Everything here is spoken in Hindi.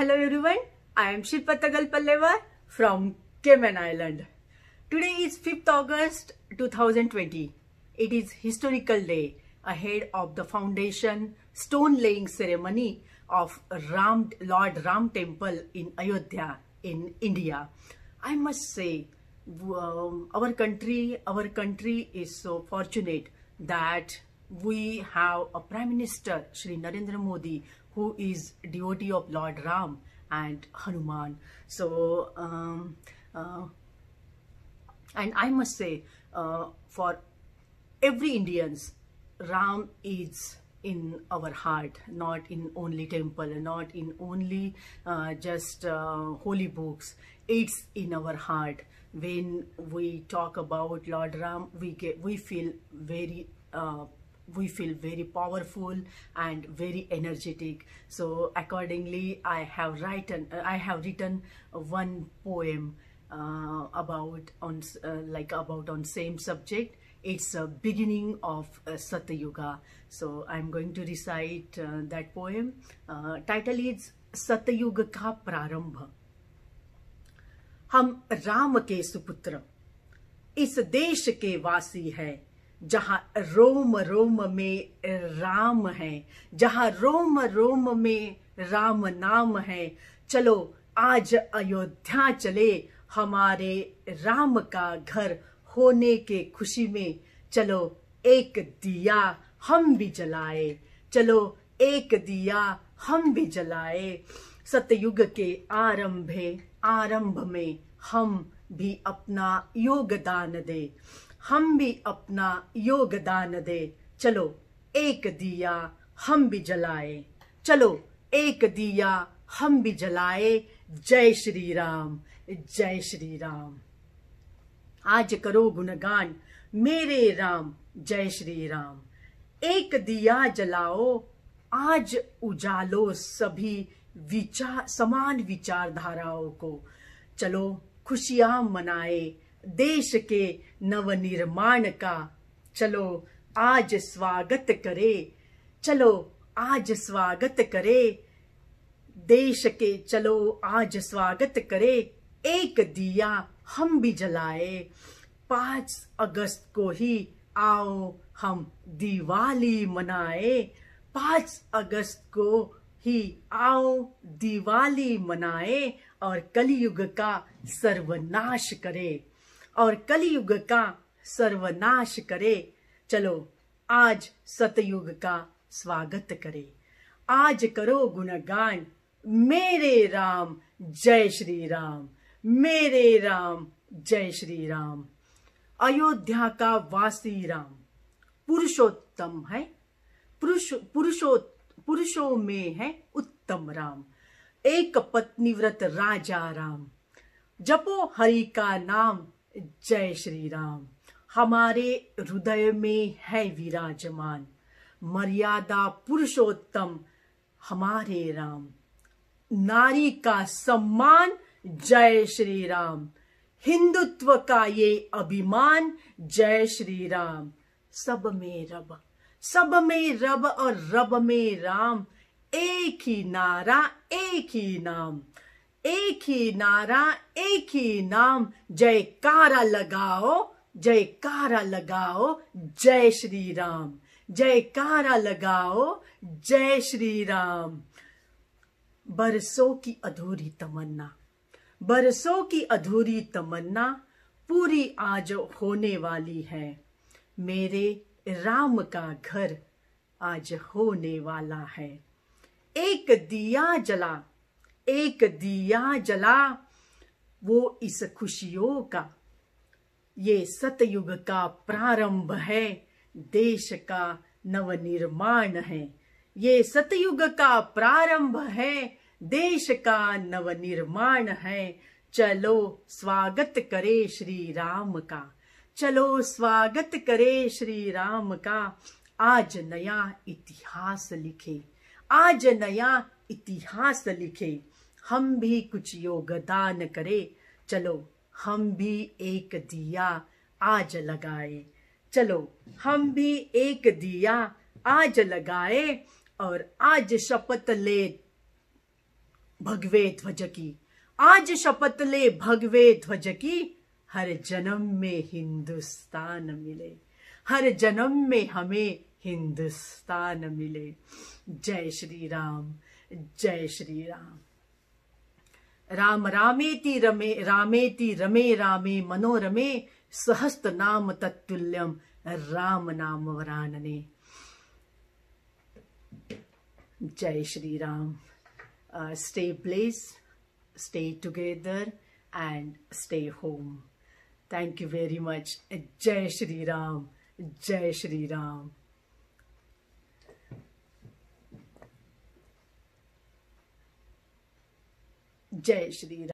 Hello everyone, I am Shilpa Tagalpalleva from Cayman Island. Today is 5th August 2020. It is historical day ahead of the foundation stone laying ceremony of Ram, Lord Ram Temple in Ayodhya in India. I must say um, our country our country is so fortunate that we have a prime minister shri narendra modi who is devotee of Lord Ram and Hanuman. So, um, uh, and I must say, uh, for every Indians, Ram is in our heart, not in only temple, not in only uh, just uh, holy books. It's in our heart. When we talk about Lord Ram, we get we feel very uh, we feel very powerful and very energetic so accordingly i have written uh, i have written uh, one poem uh, about on uh, like about on same subject it's a beginning of uh, Satyuga. So I'm going to recite uh, that poem. Uh, title is Satyuga का प्रारंभ हम राम के सुपुत्र इस देश के वासी जहाँ रोम रोम में राम है जहाँ रोम रोम में राम नाम है चलो आज अयोध्या चले हमारे राम का घर होने के खुशी में चलो एक दिया हम भी जलाए चलो एक दिया हम भी जलाए सतयुग के आरंभे आरंभ में हम भी अपना योगदान दे हम भी अपना योगदान दे चलो एक दिया हम भी जलाए चलो एक दिया हम भी जलाए जय श्री राम जय श्री राम आज करो गुणगान मेरे राम जय श्री राम एक दिया जलाओ आज उजालो सभी विचार समान विचारधाराओं को चलो खुशियां मनाए देश के नवनिर्माण का चलो आज स्वागत करे चलो आज स्वागत करे देश के चलो आज स्वागत करे एक दिया हम भी जलाए पांच अगस्त को ही आओ हम दिवाली मनाए पांच अगस्त को ही आओ दिवाली मनाए और कलयुग का सर्वनाश करे और कलयुग का सर्वनाश करे चलो आज सतयुग का स्वागत करे आज करो गुणगान मेरे राम जय श्री राम मेरे राम जय श्री राम अयोध्या का वासी राम पुरुषोत्तम है पुरुष पुरुषो पुरुषों में है उत्तम राम एक पत्नी व्रत राजा राम जपो हरि का नाम जय श्री राम हमारे हृदय में है विराजमान मर्यादा पुरुषोत्तम हमारे राम नारी का सम्मान जय श्री राम हिंदुत्व का ये अभिमान जय श्री राम सब में रब सब में रब और रब में राम एक ही नारा एक ही नाम एक ही नारा एक ही नाम जयकारा लगाओ जयकारा लगाओ जय श्री राम जयकारा लगाओ जय श्री राम बरसों की अधूरी तमन्ना बरसों की अधूरी तमन्ना पूरी आज होने वाली है मेरे राम का घर आज होने वाला है एक दिया जला एक दिया जला वो इस खुशियों का ये सतयुग का प्रारंभ है देश का नवनिर्माण है ये सतयुग का प्रारंभ है देश का नवनिर्माण है चलो स्वागत करे श्री राम का चलो स्वागत करे श्री राम का आज नया इतिहास लिखे आज नया इतिहास लिखे हम भी कुछ योगदान करें चलो हम भी एक दिया आज लगाए चलो हम भी एक दिया आज लगाए और आज शपथ ले भगवे ध्वज की आज शपथ ले भगवे ध्वज की हर जन्म में हिंदुस्तान मिले हर जन्म में हमें हिंदुस्तान मिले जय श्री राम जय श्री राम राम रामेति रमे रामेति रमे रामे मनोरमे सहस्त नाम तत्तुल्यम राम नाम वरानने जय Shri Ram stay place stay together and stay home thank you very much जय श्री राम जय श्री राम جيش ذي